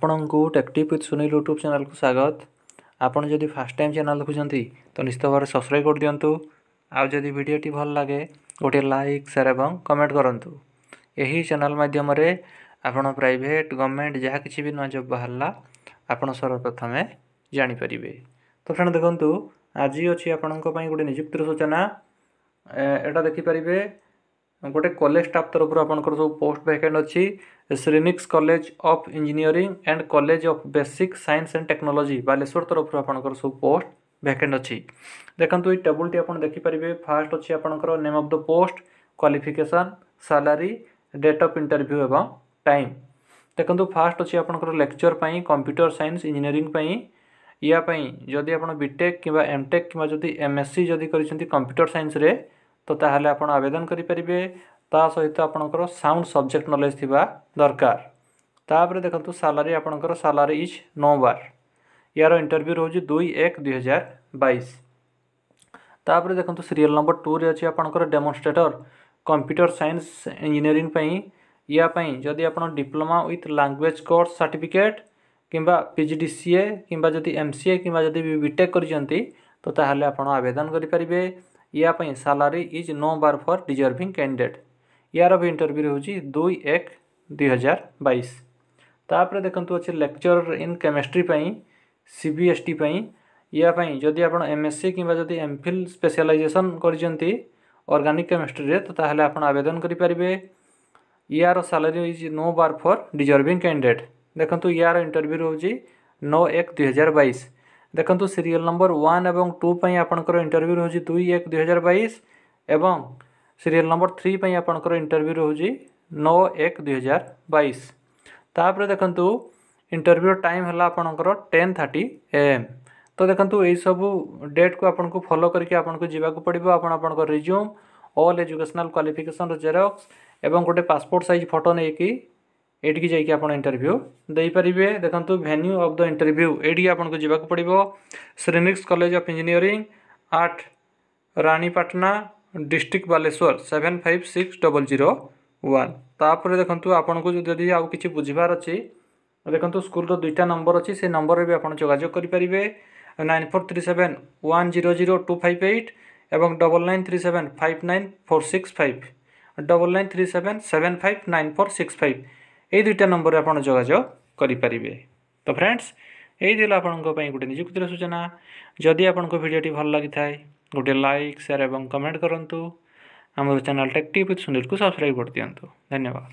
ଆପଣଙ୍କୁ ଟେକ୍ଟିପ୍ with Sunil YouTube ଚ୍ୟାନେଲ୍କୁ ସ୍ୱାଗତ ଆପଣ ଯଦି ଫାର୍ଷ୍ଟ ଟାଇମ୍ ଚ୍ୟାନେଲ୍ ଦେଖୁଛନ୍ତି ତ ନିଶ୍ଚିତ ଭାବରେ ସବସ୍କ୍ରାଇବ୍ କରିଦିଅନ୍ତୁ ଆଉ ଯଦି ଭିଡ଼ିଓଟି ଭଲ ଲାଗେ ଗୋଟିଏ ଲାଇକ୍ ସେୟାର୍ ଏବଂ କମେଣ୍ଟ କରନ୍ତୁ ଏହି ଚ୍ୟାନେଲ୍ ମାଧ୍ୟମରେ ଆପଣ ପ୍ରାଇଭେଟ୍ ଗଭର୍ଣ୍ଣମେଣ୍ଟ ଯାହା କିଛି ବି ନୂଆ ଜବ୍ ବାହାରିଲା ଆପଣ ସର୍ବପ୍ରଥମେ ଜାଣିପାରିବେ ତ ଫ୍ରେଣ୍ଡ ଦେଖନ୍ତୁ ଆଜି ଅଛି ଆପଣଙ୍କ ପାଇଁ ଗୋଟେ ନିଯୁକ୍ତିର ସୂଚନା ଏଇଟା ଦେଖିପାରିବେ ଗୋଟେ କଲେଜ ଷ୍ଟାଫ୍ ତରଫରୁ ଆପଣଙ୍କର ସବୁ ପୋଷ୍ଟ ଭ୍ୟାକେଣ୍ଟ ଅଛି Srinix college of engineering and college of basic science and technology Baleswar ତରଫରୁ ଆପଣଙ୍କର ସବୁ ପୋଷ୍ଟ ଭ୍ୟାକେଣ୍ଟ ଅଛି ଦେଖନ୍ତୁ ଏଇ ଟେବୁଲଟି ଆପଣ ଦେଖିପାରିବେ ଫାର୍ଷ୍ଟ ଅଛି ଆପଣଙ୍କର name of the post qualification salary date of interview ଏବଂ ଟାଇମ୍ ଦେଖନ୍ତୁ ଫାର୍ଷ୍ଟ ଅଛି ଆପଣଙ୍କର ଲେକ୍ଚର୍ ପାଇଁ କମ୍ପ୍ୟୁଟର ସାଇନ୍ସ ଇଞ୍ଜିନିୟରିଂ ପାଇଁ ୟା ପାଇଁ ଯଦି ଆପଣ ବିଟେକ୍ କିମ୍ବା ଏମ୍ଟେକ୍ କିମ୍ବା ଯଦି ଏମ୍ଏସ୍ସି ଯଦି କରିଛନ୍ତି କମ୍ପ୍ୟୁଟର ସାଇନ୍ସରେ ତ ତାହେଲେ ଆପଣ ଆବେଦନ କରିପାରିବେ ତା ସହିତ ଆପଣଙ୍କର ସାଉଣ୍ଡ ସବଜେକ୍ଟ ନଲେଜ୍ ଥିବା ଦରକାର ତାପରେ ଦେଖନ୍ତୁ ସାଲାରୀ ଆପଣଙ୍କର ସାଲାରୀ ଇଜ୍ ନଅ ବାର ଏହାର ଇଣ୍ଟରଭ୍ୟୁ ରହୁଛି ଦୁଇ ଏକ ଦୁଇ ହଜାର ବାଇଶ ତାପରେ ଦେଖନ୍ତୁ ସିରିଏଲ୍ ନମ୍ବର ଟୁରେ ଅଛି ଆପଣଙ୍କର ଡେମୋନଷ୍ଟ୍ରେଟର କମ୍ପ୍ୟୁଟର ସାଇନ୍ସ ଇଞ୍ଜିନିୟରିଂ ପାଇଁ ୟା ପାଇଁ ଯଦି ଆପଣ diploma with language course certificate କିମ୍ବା P G D C A କିମ୍ବା ଯଦି ଏମ୍ ସି ଏ କିମ୍ବା ଯଦି ବିଟେକ୍ କରିଛନ୍ତି ତ ତାହେଲେ ଆପଣ ଆବେଦନ କରିପାରିବେ ୟା ପାଇଁ salary is no bar for deserving candidate यार भी इंटरव्यू रोचे दुई एक दुई हजार बैश तापर देखु अच्छे lecturer in chemistry C B S T यापाई जदि आप एम एस सी कि M phil specialization organic chemistry तो ताहले आप आवेदन करेंगे यार salary is no bar for deserving candidate देखो यार इंटरव्यू रोचे नौ एक दुई हजार बैस देखु सीरीयल नंबर वन टू पर इंटरव्यू रोज दुई एक दुई हजार बैस एवं सीरीयल नंबर थ्री आप इंटरव्यू रोज नौ एक दुईार बैस तापर देखु इंटरव्यू टाइम है आपंकर टेन थर्टी एम तो देखो ये सब डेट को आपन को फॉलो करके आपन को पड़ो आपर resume all educational qualification xerox एवं गोटे पासपोर्ट सैज फटो नहीं कि ये आप इंटरव्यू देपारे देखो भेन्यू अफ द इंटरव्यू ये आपको जीवाक पड़ो Srinix college of engineering art Ranipatna district Balasore seven five six double zero one ତାପରେ ଦେଖନ୍ତୁ ଆପଣଙ୍କୁ ଯଦି ଆଉ କିଛି ବୁଝିବାର ଅଛି ଦେଖନ୍ତୁ ସ୍କୁଲର ଦୁଇଟା ନମ୍ବର ଅଛି ସେ ନମ୍ବରରେ ବି ଆପଣ ଯୋଗାଯୋଗ କରିପାରିବେ nine four three seven one zero zero two five eight ଏବଂ double nine three seven five nine four six five double nine three seven seven five nine four six five ଏଇ ଦୁଇଟା ନମ୍ବରରେ ଆପଣ ଯୋଗାଯୋଗ କରିପାରିବେ ତ ଫ୍ରେଣ୍ଡସ୍ ଏଇ ଦେଲା ଆପଣଙ୍କ ପାଇଁ ଗୋଟେ ନିଯୁକ୍ତିର ସୂଚନା ଯଦି ଆପଣଙ୍କ ଭିଡ଼ିଓଟି ଭଲ ଲାଗିଥାଏ ଗୋଟିଏ ଲାଇକ୍ ସେୟାର ଏବଂ କମେଣ୍ଟ କରନ୍ତୁ ଆମର ଚ୍ୟାନେଲ୍ ଟେକ୍ ଟିପ୍ ସୁନିଲକୁ ସବସ୍କ୍ରାଇବ୍ କରିଦିଅନ୍ତୁ ଧନ୍ୟବାଦ